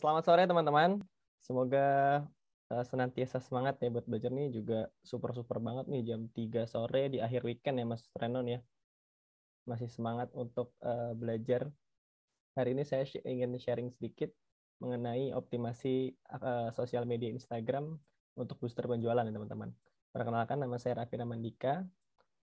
selamat sore teman-teman. Semoga uh, senantiasa semangat ya buat belajar nih juga super-super banget nih jam 3 sore di akhir weekend ya Mas Renon ya. Masih semangat untuk uh, belajar. Hari ini saya ingin sharing sedikit mengenai optimasi uh, sosial media Instagram untuk booster penjualan ya teman-teman. Perkenalkan nama saya Raffi Mandika.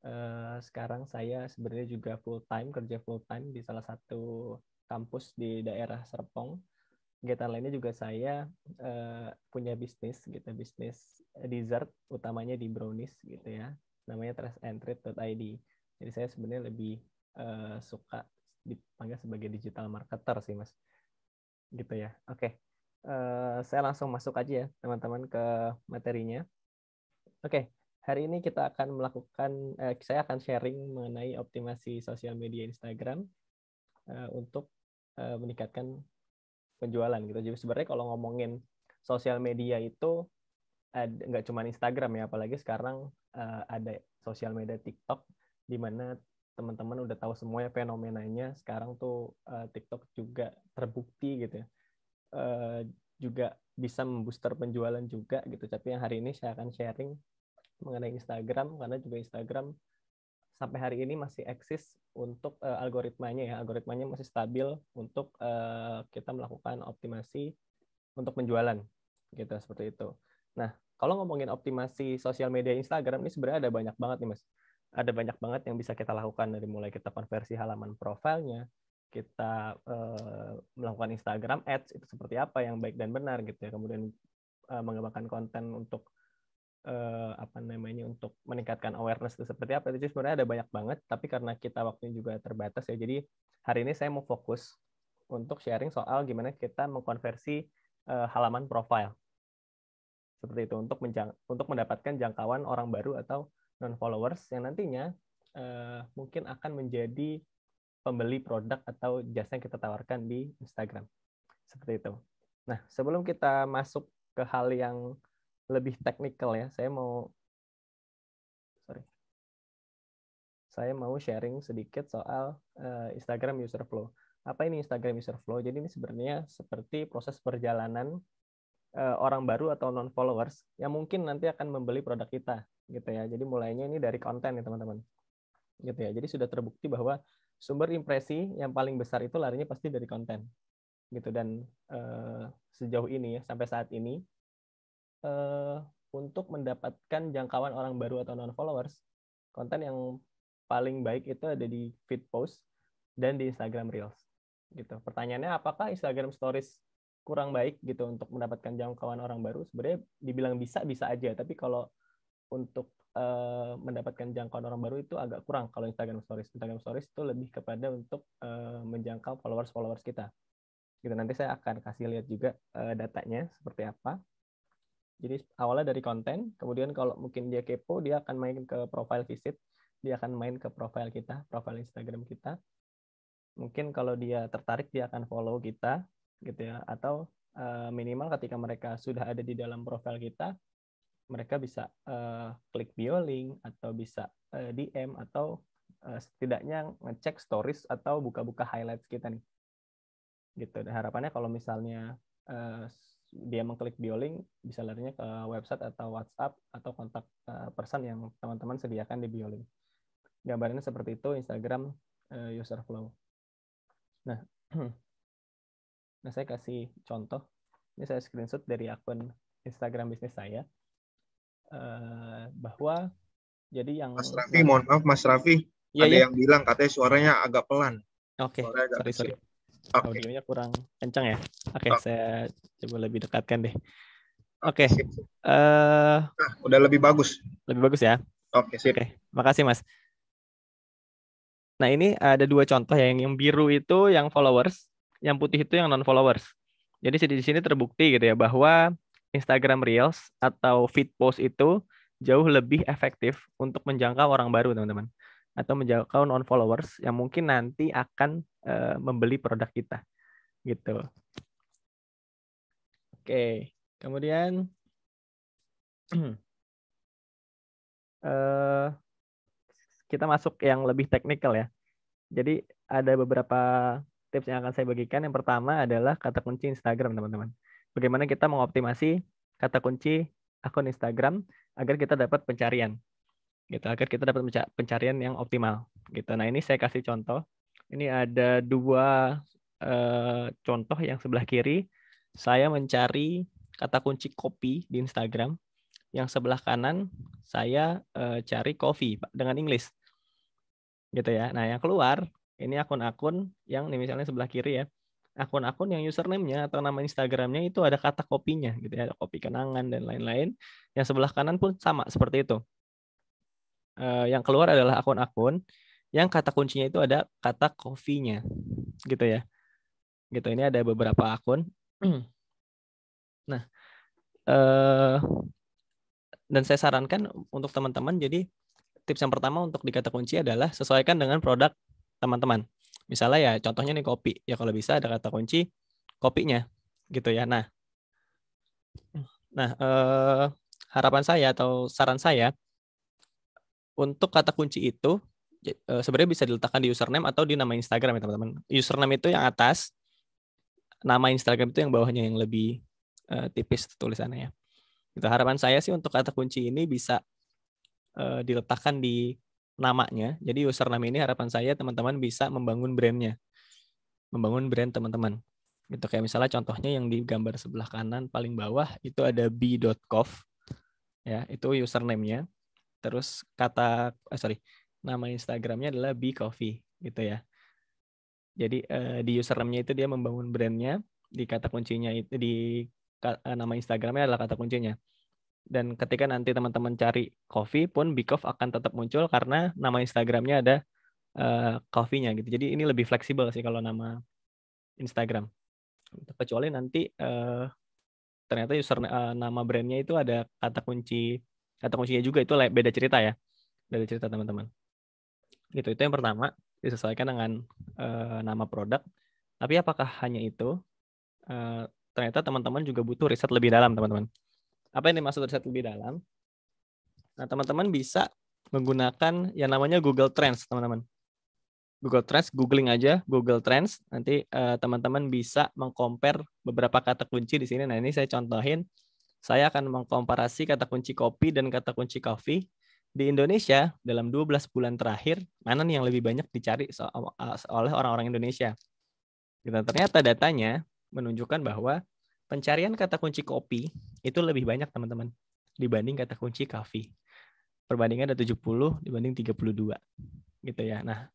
Uh, sekarang saya sebenarnya juga full time kerja full time di salah satu kampus di daerah Serpong kegiatan lainnya juga saya uh, punya bisnis gitu bisnis dessert utamanya di brownies gitu ya namanya trustandtreat.id jadi saya sebenarnya lebih uh, suka dipanggil sebagai digital marketer sih mas gitu ya oke okay. uh, eh, saya langsung masuk aja ya teman-teman ke materinya oke okay. hari ini kita akan melakukan uh, saya akan sharing mengenai optimasi sosial media Instagram uh, untuk uh, meningkatkan penjualan gitu. Jadi sebenarnya kalau ngomongin sosial media itu nggak cuma Instagram ya, apalagi sekarang uh, ada sosial media TikTok di mana teman-teman udah tahu semuanya fenomenanya. Sekarang tuh uh, TikTok juga terbukti gitu ya. Uh, juga bisa membooster penjualan juga gitu. Tapi yang hari ini saya akan sharing mengenai Instagram karena juga Instagram sampai hari ini masih eksis untuk uh, algoritmanya ya algoritmanya masih stabil untuk uh, kita melakukan optimasi untuk penjualan gitu seperti itu. Nah kalau ngomongin optimasi sosial media Instagram ini sebenarnya ada banyak banget nih mas, ada banyak banget yang bisa kita lakukan dari mulai kita konversi halaman profilnya, kita uh, melakukan Instagram ads itu seperti apa yang baik dan benar gitu ya, kemudian uh, mengembangkan konten untuk uh, apa namanya untuk meningkatkan awareness itu seperti apa itu sebenarnya ada banyak banget tapi karena kita waktunya juga terbatas ya jadi hari ini saya mau fokus untuk sharing soal gimana kita mengkonversi uh, halaman profile seperti itu untuk menjang untuk mendapatkan jangkauan orang baru atau non followers yang nantinya uh, mungkin akan menjadi pembeli produk atau jasa yang kita tawarkan di Instagram. Seperti itu. Nah, sebelum kita masuk ke hal yang lebih teknikal ya. Saya mau sorry. Saya mau sharing sedikit soal uh, Instagram user flow. Apa ini Instagram user flow? Jadi ini sebenarnya seperti proses perjalanan uh, orang baru atau non followers yang mungkin nanti akan membeli produk kita gitu ya. Jadi mulainya ini dari konten ya teman-teman. Gitu ya. Jadi sudah terbukti bahwa sumber impresi yang paling besar itu larinya pasti dari konten gitu dan uh, sejauh ini ya sampai saat ini uh, untuk mendapatkan jangkauan orang baru atau non-followers, konten yang paling baik itu ada di feed post dan di Instagram Reels. Gitu. Pertanyaannya apakah Instagram Stories kurang baik gitu untuk mendapatkan jangkauan orang baru? Sebenarnya dibilang bisa bisa aja, tapi kalau untuk uh, mendapatkan jangkauan orang baru itu agak kurang kalau Instagram Stories. Instagram Stories itu lebih kepada untuk uh, menjangkau followers-followers kita. Gitu nanti saya akan kasih lihat juga uh, datanya seperti apa. Jadi awalnya dari konten, kemudian kalau mungkin dia kepo, dia akan main ke profile visit, dia akan main ke profile kita, profile Instagram kita. Mungkin kalau dia tertarik, dia akan follow kita, gitu ya. Atau uh, minimal ketika mereka sudah ada di dalam profile kita, mereka bisa uh, klik bio link atau bisa uh, eh, DM atau uh, setidaknya ngecek stories atau buka-buka highlights kita nih. Gitu. Dan harapannya kalau misalnya uh, dia mengklik bio link bisa larinya ke website atau WhatsApp atau kontak eh, person yang teman-teman sediakan di bio link gambarnya seperti itu Instagram eh, user flow. Nah, nah saya kasih contoh. Ini saya screenshot dari akun Instagram bisnis saya eh, bahwa jadi yang Mas Raffi, mohon maaf Mas Raffi, ya, ada ya. yang bilang katanya suaranya agak pelan. Oke, okay. sorry, sorry. Okay. Audionya kurang kencang ya. Oke, okay, oh. saya coba lebih dekatkan deh. Oh, Oke. Okay. Uh, eh, ah, udah lebih bagus. Lebih bagus ya. Oke, okay, Oke. Okay. Makasih, Mas. Nah, ini ada dua contoh ya. Yang, yang biru itu yang followers, yang putih itu yang non-followers. Jadi di sini terbukti gitu ya bahwa Instagram Reels atau feed post itu jauh lebih efektif untuk menjangkau orang baru, teman-teman atau menjangkau non followers yang mungkin nanti akan uh, membeli produk kita gitu oke kemudian uh, kita masuk yang lebih teknikal ya jadi ada beberapa tips yang akan saya bagikan yang pertama adalah kata kunci Instagram teman-teman bagaimana kita mengoptimasi kata kunci akun Instagram agar kita dapat pencarian gitu agar kita dapat pencarian yang optimal gitu. Nah ini saya kasih contoh. Ini ada dua eh, contoh yang sebelah kiri saya mencari kata kunci kopi di Instagram. Yang sebelah kanan saya eh, cari coffee dengan Inggris gitu ya. Nah yang keluar ini akun-akun yang ini misalnya sebelah kiri ya akun-akun yang username-nya atau nama Instagramnya itu ada kata kopinya gitu ya, ada kopi kenangan dan lain-lain. Yang sebelah kanan pun sama seperti itu uh, yang keluar adalah akun-akun yang kata kuncinya itu ada kata coffee-nya gitu ya gitu ini ada beberapa akun nah eh, dan saya sarankan untuk teman-teman jadi tips yang pertama untuk di kata kunci adalah sesuaikan dengan produk teman-teman misalnya ya contohnya nih kopi ya kalau bisa ada kata kunci kopinya gitu ya nah nah eh, harapan saya atau saran saya untuk kata kunci itu ya, eh, sebenarnya bisa diletakkan di username atau di nama Instagram ya teman-teman. Username itu yang atas, nama Instagram itu yang bawahnya yang lebih eh, tipis tulisannya ya. Itu harapan saya sih untuk kata kunci ini bisa eh, diletakkan di namanya. Jadi username ini harapan saya teman-teman bisa membangun brandnya, membangun brand teman-teman. Itu kayak misalnya contohnya yang di gambar sebelah kanan paling bawah itu ada b.cov ya itu username-nya Terus kata oh, sorry nama Instagramnya adalah Be Coffee gitu ya. Jadi uh, di username-nya itu dia membangun brandnya di kata kuncinya itu di eh, nama Instagramnya adalah kata kuncinya. Dan ketika nanti teman-teman cari coffee pun Be Coffee akan tetap muncul karena nama Instagramnya ada uh, coffee-nya gitu. Jadi ini lebih fleksibel sih kalau nama Instagram. Kecuali nanti uh, ternyata user uh, nama brandnya itu ada kata kunci kata kuncinya juga itu beda cerita ya beda cerita teman-teman gitu itu yang pertama disesuaikan dengan uh, nama produk tapi apakah hanya itu uh, ternyata teman-teman juga butuh riset lebih dalam teman-teman apa yang dimaksud riset lebih dalam nah teman-teman bisa menggunakan yang namanya Google Trends teman-teman Google Trends, googling aja Google Trends. Nanti eh, teman-teman uh, bisa mengcompare beberapa kata kunci di sini. Nah ini saya contohin saya akan mengkomparasi kata kunci kopi dan kata kunci coffee di Indonesia dalam 12 bulan terakhir, mana nih yang lebih banyak dicari oleh orang-orang Indonesia. Kita nah, ternyata datanya menunjukkan bahwa pencarian kata kunci kopi itu lebih banyak teman-teman dibanding kata kunci kafe. Perbandingan ada 70 dibanding 32 gitu ya. Nah,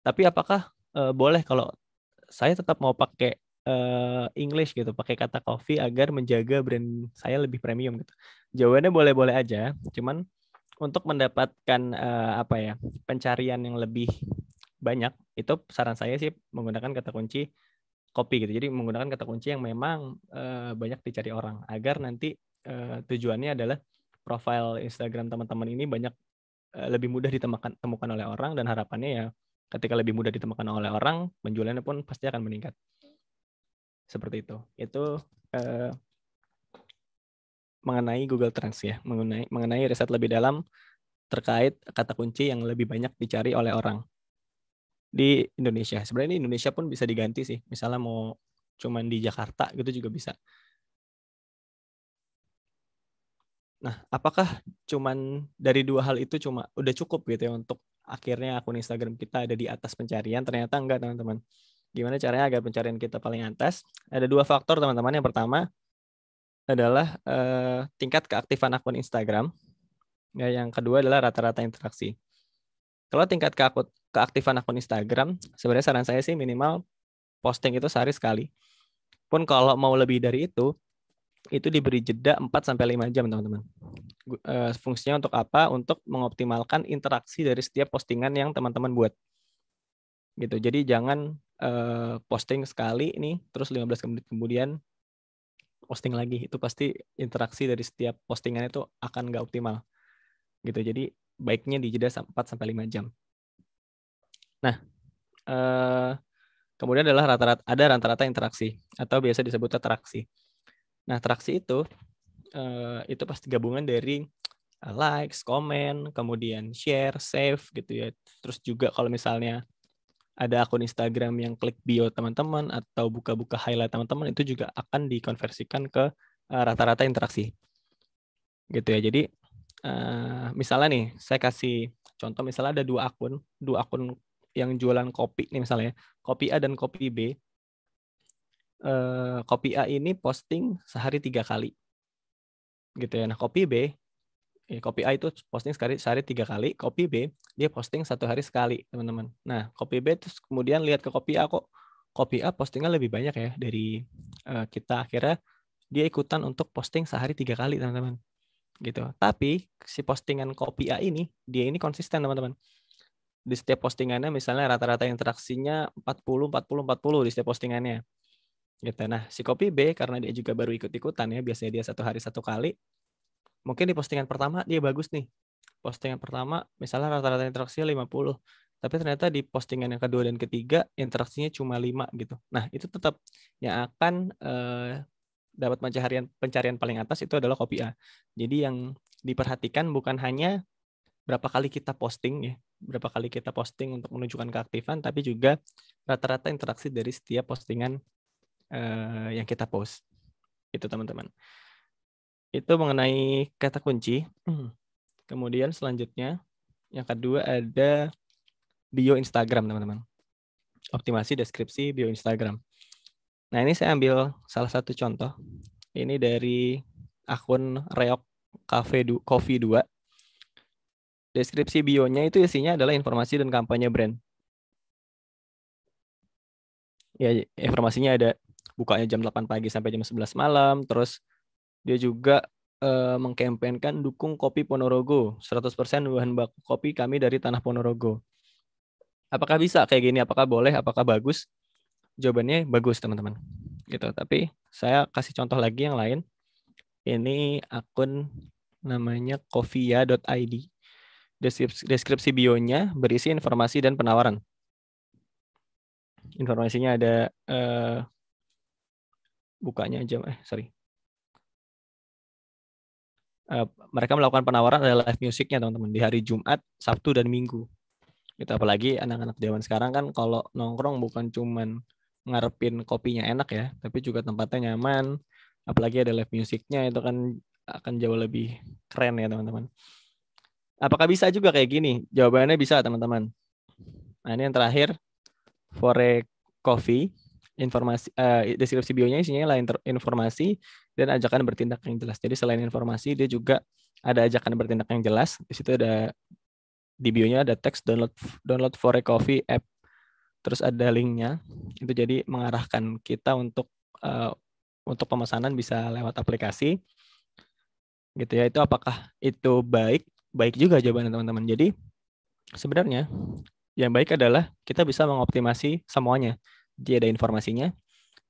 tapi apakah e, boleh kalau saya tetap mau pakai uh, English gitu, pakai kata coffee agar menjaga brand saya lebih premium gitu. Jawabannya boleh-boleh aja, cuman untuk mendapatkan uh, apa ya pencarian yang lebih banyak itu saran saya sih menggunakan kata kunci copy gitu. Jadi menggunakan kata kunci yang memang uh, banyak dicari orang agar nanti uh, tujuannya adalah profil Instagram teman-teman ini banyak uh, lebih mudah ditemukan temukan oleh orang dan harapannya ya ketika lebih mudah ditemukan oleh orang penjualannya pun pasti akan meningkat seperti itu itu eh, mengenai Google Trends ya mengenai mengenai riset lebih dalam terkait kata kunci yang lebih banyak dicari oleh orang di Indonesia sebenarnya di Indonesia pun bisa diganti sih misalnya mau cuman di Jakarta gitu juga bisa Nah, apakah cuman dari dua hal itu cuma udah cukup gitu ya untuk akhirnya akun Instagram kita ada di atas pencarian? Ternyata enggak, teman-teman. Gimana caranya agar pencarian kita paling atas? Ada dua faktor, teman-teman. Yang pertama adalah eh, tingkat keaktifan akun Instagram. Ya, yang kedua adalah rata-rata interaksi. Kalau tingkat keakut, keaktifan akun Instagram, sebenarnya saran saya sih minimal posting itu sehari sekali. Pun kalau mau lebih dari itu, itu diberi jeda 4 sampai lima jam, teman-teman. Eh, fungsinya untuk apa? Untuk mengoptimalkan interaksi dari setiap postingan yang teman-teman buat. Gitu. Jadi jangan Eh, posting sekali nih, terus 15 menit kemudian posting lagi. Itu pasti interaksi dari setiap postingan itu akan nggak optimal. Gitu. Jadi baiknya dijeda 4 sampai 5 jam. Nah, eh, kemudian adalah rata-rata ada rata-rata interaksi atau biasa disebut interaksi. Nah, interaksi itu eh, itu pasti gabungan dari likes, komen, kemudian share, save gitu ya. Terus juga kalau misalnya ada akun Instagram yang klik bio teman-teman atau buka-buka highlight teman-teman itu juga akan dikonversikan ke eh, rata-rata uh, interaksi. Gitu ya. Jadi uh, misalnya nih, saya kasih contoh misalnya ada dua akun, dua akun yang jualan kopi nih misalnya, ya. kopi A dan kopi B. Uh, kopi A ini posting sehari tiga kali, gitu ya. Nah, kopi B ya, copy A itu posting sekali sehari tiga kali, copy B dia posting satu hari sekali, teman-teman. Nah, copy B terus kemudian lihat ke copy A kok copy A postingnya lebih banyak ya dari uh, kita akhirnya dia ikutan untuk posting sehari tiga kali, teman-teman. Gitu. Tapi si postingan copy A ini dia ini konsisten, teman-teman. Di setiap postingannya misalnya rata-rata interaksinya 40 40 40 di setiap postingannya gitu. Nah, si copy B karena dia juga baru ikut-ikutan ya, biasanya dia satu hari satu kali, mungkin di postingan pertama dia bagus nih postingan pertama misalnya rata-rata interaksinya 50 tapi ternyata di postingan yang kedua dan ketiga interaksinya cuma 5 gitu nah itu tetap yang akan eh, dapat pencarian pencarian paling atas itu adalah kopi A jadi yang diperhatikan bukan hanya berapa kali kita posting ya berapa kali kita posting untuk menunjukkan keaktifan tapi juga rata-rata interaksi dari setiap postingan eh, yang kita post itu teman-teman itu mengenai kata kunci. Hmm. Kemudian selanjutnya yang kedua ada bio Instagram, teman-teman. Optimasi deskripsi bio Instagram. Nah, ini saya ambil salah satu contoh. Ini dari akun Reok Cafe du Coffee 2. Deskripsi bionya itu isinya adalah informasi dan kampanye brand. Ya, informasinya ada bukanya jam 8 pagi sampai jam 11 malam, terus dia juga eh, mengkampanyekan dukung kopi Ponorogo. 100% bahan baku kopi kami dari tanah Ponorogo. Apakah bisa kayak gini? Apakah boleh? Apakah bagus? Jawabannya bagus, teman-teman. Gitu. Tapi saya kasih contoh lagi yang lain. Ini akun namanya kofia.id. Deskripsi, deskripsi bionya berisi informasi dan penawaran. Informasinya ada eh, bukanya jam eh sorry Eh, mereka melakukan penawaran ada live musicnya teman-teman di hari Jumat, Sabtu dan Minggu. Itu apalagi anak-anak dewan sekarang kan kalau nongkrong bukan cuman ngarepin kopinya enak ya, tapi juga tempatnya nyaman, apalagi ada live musicnya itu kan akan jauh lebih keren ya teman-teman. Apakah bisa juga kayak gini? Jawabannya bisa teman-teman. Nah ini yang terakhir, Forex Coffee. Informasi, uh, deskripsi bionya isinya lah informasi dan ajakan bertindak yang jelas. Jadi selain informasi, dia juga ada ajakan bertindak yang jelas. Di situ ada di bio-nya ada teks download download for a coffee app. Terus ada linknya. Itu jadi mengarahkan kita untuk uh, untuk pemesanan bisa lewat aplikasi. Gitu ya. Itu apakah itu baik? Baik juga jawaban teman-teman. Jadi sebenarnya yang baik adalah kita bisa mengoptimasi semuanya. Dia ada informasinya,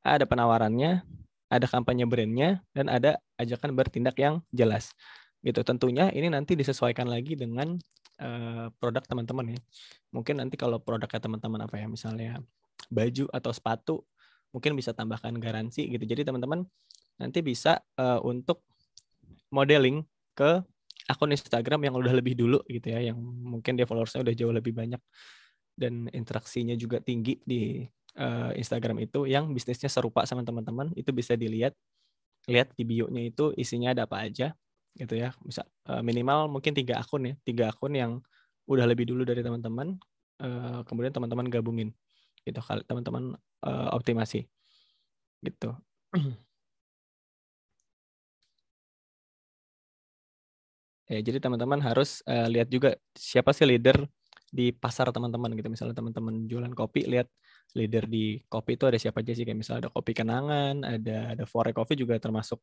ada penawarannya, ada kampanye brandnya, dan ada ajakan bertindak yang jelas. Gitu, tentunya ini nanti disesuaikan lagi dengan uh, produk teman-teman ya. Mungkin nanti kalau produknya teman-teman apa ya, misalnya baju atau sepatu, mungkin bisa tambahkan garansi gitu. Jadi teman-teman nanti bisa uh, untuk modeling ke akun Instagram yang udah lebih dulu gitu ya, yang mungkin dia followersnya udah jauh lebih banyak dan interaksinya juga tinggi di uh, Instagram itu yang bisnisnya serupa sama teman-teman itu bisa dilihat lihat di bio-nya itu isinya ada apa aja gitu ya bisa uh, eh, minimal mungkin tiga akun ya tiga akun yang udah lebih dulu dari teman-teman uh, kemudian teman-teman gabungin gitu kalau teman-teman uh, optimasi gitu ya jadi teman-teman harus uh, lihat juga siapa sih leader di pasar teman-teman gitu misalnya teman-teman jualan kopi lihat leader di kopi itu ada siapa aja sih kayak misalnya ada kopi kenangan ada ada fore coffee juga termasuk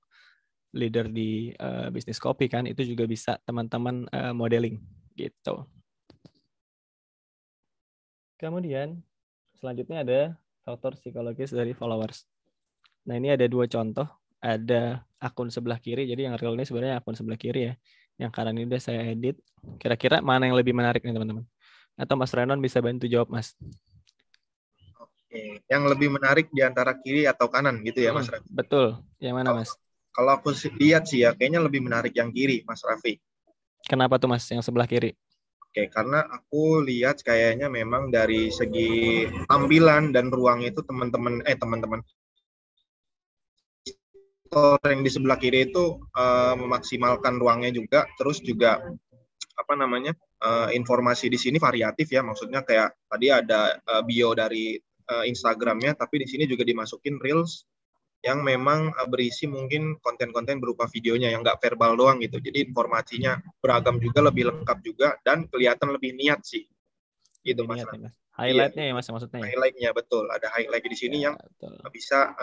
leader di uh, bisnis kopi kan itu juga bisa teman-teman uh, modeling gitu kemudian selanjutnya ada faktor psikologis dari followers nah ini ada dua contoh ada akun sebelah kiri jadi yang real ini sebenarnya akun sebelah kiri ya yang kanan ini udah saya edit kira-kira mana yang lebih menarik nih teman-teman atau Mas Renon bisa bantu jawab Mas. Oke, yang lebih menarik di antara kiri atau kanan gitu ya Mas hmm, Raffi? Betul, yang mana Mas? Kalau, kalau aku lihat sih ya, kayaknya lebih menarik yang kiri Mas Raffi. Kenapa tuh Mas, yang sebelah kiri? Oke, karena aku lihat kayaknya memang dari segi tampilan dan ruang itu teman-teman eh teman-teman yang di sebelah kiri itu uh, memaksimalkan ruangnya juga, terus juga apa namanya uh, informasi di sini variatif ya maksudnya kayak tadi ada uh, bio dari uh, Instagramnya tapi di sini juga dimasukin reels yang memang berisi mungkin konten-konten berupa videonya yang nggak verbal doang gitu jadi informasinya beragam juga lebih lengkap juga dan kelihatan lebih niat sih gitu mas. Ya, mas. Highlightnya ya mas maksudnya. Ya? Highlightnya betul. Ada highlight di sini ya, yang betul. bisa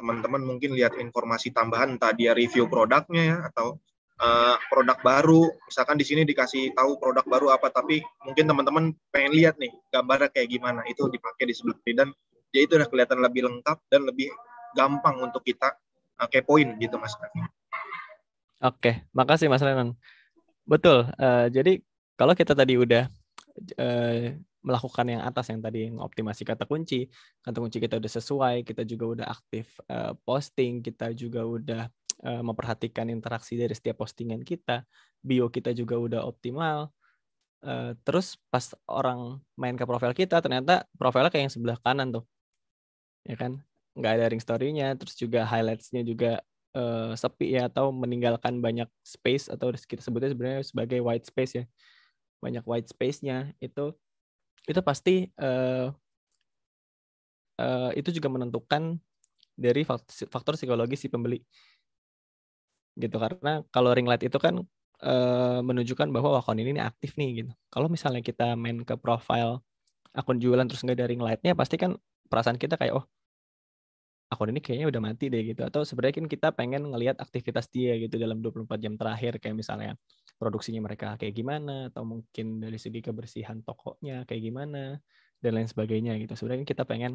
teman-teman uh, mungkin lihat informasi tambahan tadi dia review produknya ya atau uh, produk baru. Misalkan di sini dikasih tahu produk baru apa, tapi mungkin teman-teman pengen lihat nih gambarnya kayak gimana. Itu dipakai di sebelah kiri dan ya itu udah kelihatan lebih lengkap dan lebih gampang untuk kita uh, kepoin gitu Mas Oke, Oke, makasih Mas Renan. Betul. Uh, jadi kalau kita tadi udah uh, melakukan yang atas yang tadi mengoptimasi kata kunci, kata kunci kita udah sesuai, kita juga udah aktif uh, posting, kita juga udah uh, memperhatikan interaksi dari setiap postingan kita, bio kita juga udah optimal. Eh, terus pas orang main ke profil kita ternyata profilnya kayak yang sebelah kanan tuh, ya kan? Nggak ada ring story-nya, terus juga highlights-nya juga uh, sepi ya atau meninggalkan banyak space atau kita sebutnya sebenarnya sebagai white space ya, banyak white space-nya itu itu pasti uh, uh, itu juga menentukan dari faktor, psikologis si pembeli gitu karena kalau ring light itu kan e, menunjukkan bahwa akun ini, ini aktif nih gitu. Kalau misalnya kita main ke profile akun jualan terus nggak ada ring lightnya, pasti kan perasaan kita kayak oh akun ini kayaknya udah mati deh gitu. Atau sebenarnya kan kita pengen ngelihat aktivitas dia gitu dalam 24 jam terakhir kayak misalnya produksinya mereka kayak gimana atau mungkin dari segi kebersihan tokonya kayak gimana dan lain sebagainya gitu. Sebenarnya kan kita pengen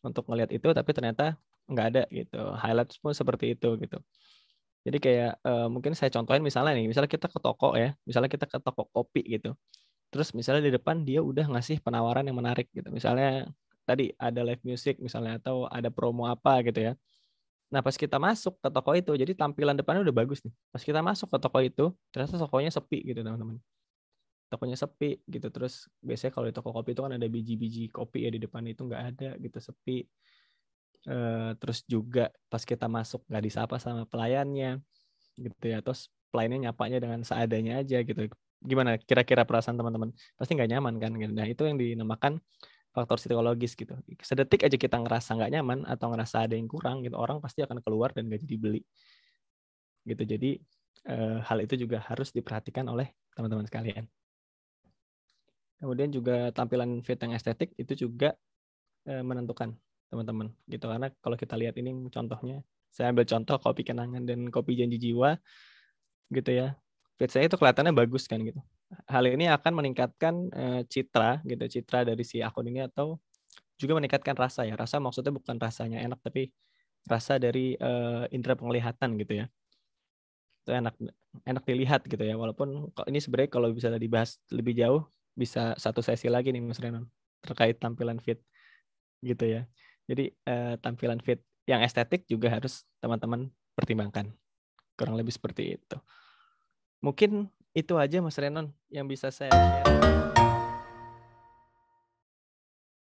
untuk ngelihat itu tapi ternyata nggak ada gitu. Highlight pun seperti itu gitu. Jadi kayak uh, mungkin saya contohin misalnya nih, misalnya kita ke toko ya, misalnya kita ke toko kopi gitu. Terus misalnya di depan dia udah ngasih penawaran yang menarik gitu. Misalnya tadi ada live music misalnya atau ada promo apa gitu ya. Nah pas kita masuk ke toko itu, jadi tampilan depannya udah bagus nih. Pas kita masuk ke toko itu, ternyata tokonya sepi gitu teman-teman. Tokonya sepi gitu. Terus biasanya kalau di toko kopi itu kan ada biji-biji kopi ya di depan itu nggak ada gitu sepi. Eh, terus juga pas kita masuk nggak disapa sama pelayannya gitu ya terus pelayannya nyapanya dengan seadanya aja gitu gimana kira-kira perasaan teman-teman pasti nggak nyaman kan gitu. nah itu yang dinamakan faktor psikologis gitu sedetik aja kita ngerasa nggak nyaman atau ngerasa ada yang kurang gitu orang pasti akan keluar dan nggak jadi beli gitu jadi eh, hal itu juga harus diperhatikan oleh teman-teman sekalian kemudian juga tampilan fit yang estetik itu juga eh, menentukan teman-teman gitu karena kalau kita lihat ini contohnya saya ambil contoh kopi kenangan dan kopi janji jiwa gitu ya fit saya itu kelihatannya bagus kan gitu hal ini akan meningkatkan e, citra gitu citra dari si akun ini atau juga meningkatkan rasa ya rasa maksudnya bukan rasanya enak tapi rasa dari e, indera penglihatan gitu ya itu enak enak dilihat gitu ya walaupun ini sebenarnya kalau bisa dibahas lebih jauh bisa satu sesi lagi nih Mas Renan terkait tampilan fit gitu ya jadi uh, tampilan fit yang estetik juga harus teman-teman pertimbangkan. Kurang lebih seperti itu. Mungkin itu aja Mas Renon yang bisa saya share.